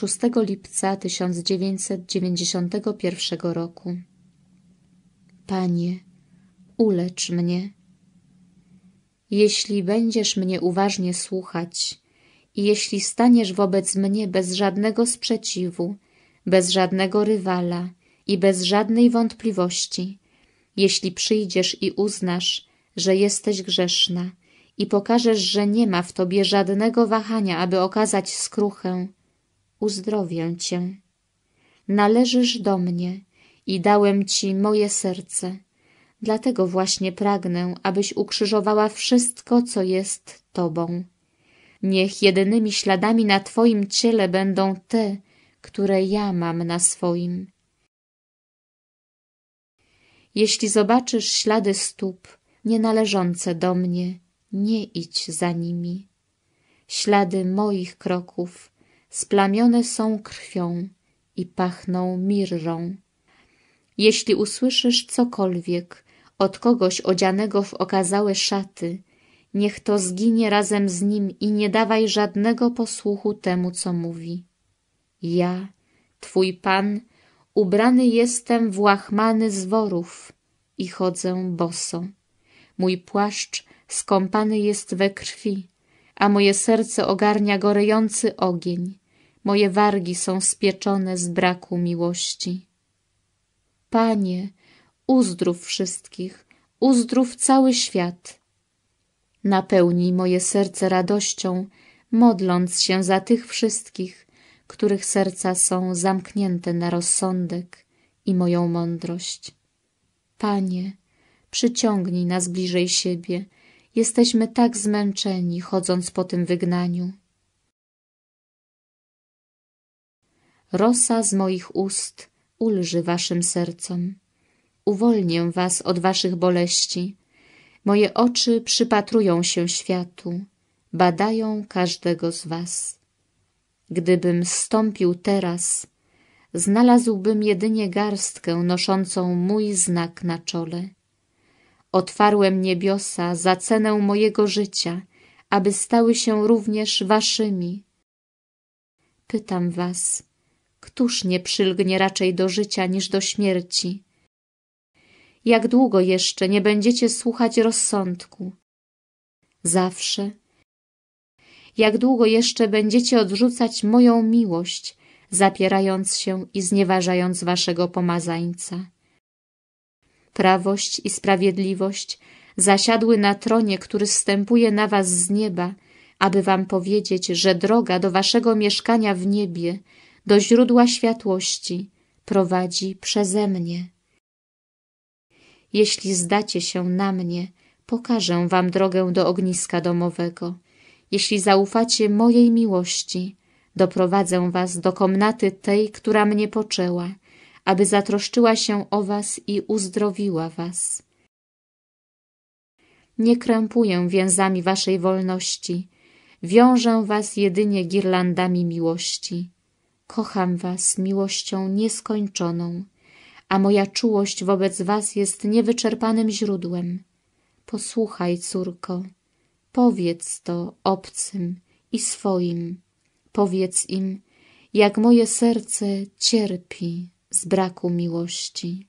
6 lipca 1991 roku. Panie, ulecz mnie. Jeśli będziesz mnie uważnie słuchać i jeśli staniesz wobec mnie bez żadnego sprzeciwu, bez żadnego rywala i bez żadnej wątpliwości, jeśli przyjdziesz i uznasz, że jesteś grzeszna i pokażesz, że nie ma w tobie żadnego wahania, aby okazać skruchę, uzdrowię cię. Należysz do mnie i dałem ci moje serce. Dlatego właśnie pragnę, abyś ukrzyżowała wszystko, co jest tobą. Niech jedynymi śladami na twoim ciele będą te, które ja mam na swoim. Jeśli zobaczysz ślady stóp nie należące do mnie, nie idź za nimi. Ślady moich kroków splamione są krwią i pachną mirrą. Jeśli usłyszysz cokolwiek od kogoś odzianego w okazałe szaty, niech to zginie razem z nim i nie dawaj żadnego posłuchu temu, co mówi. Ja, Twój Pan, ubrany jestem w łachmany z worów i chodzę boso. Mój płaszcz skąpany jest we krwi, a moje serce ogarnia gorejący ogień moje wargi są spieczone z braku miłości. Panie, uzdrów wszystkich, uzdrów cały świat. Napełnij moje serce radością, modląc się za tych wszystkich, których serca są zamknięte na rozsądek i moją mądrość. Panie, przyciągnij nas bliżej siebie, jesteśmy tak zmęczeni chodząc po tym wygnaniu. rosa z moich ust ulży waszym sercom. Uwolnię was od waszych boleści. Moje oczy przypatrują się światu, badają każdego z was. Gdybym stąpił teraz, znalazłbym jedynie garstkę noszącą mój znak na czole. Otwarłem niebiosa za cenę mojego życia, aby stały się również waszymi. Pytam was, Któż nie przylgnie raczej do życia niż do śmierci? Jak długo jeszcze nie będziecie słuchać rozsądku? Zawsze. Jak długo jeszcze będziecie odrzucać moją miłość, zapierając się i znieważając waszego pomazańca? Prawość i sprawiedliwość zasiadły na tronie, który wstępuje na was z nieba, aby wam powiedzieć, że droga do waszego mieszkania w niebie do źródła światłości prowadzi przeze mnie. Jeśli zdacie się na mnie, pokażę wam drogę do ogniska domowego. Jeśli zaufacie mojej miłości, doprowadzę was do komnaty tej, która mnie poczęła, aby zatroszczyła się o was i uzdrowiła was. Nie krępuję więzami waszej wolności, wiążę was jedynie girlandami miłości. Kocham was miłością nieskończoną, a moja czułość wobec was jest niewyczerpanym źródłem. Posłuchaj, córko, powiedz to obcym i swoim. Powiedz im, jak moje serce cierpi z braku miłości.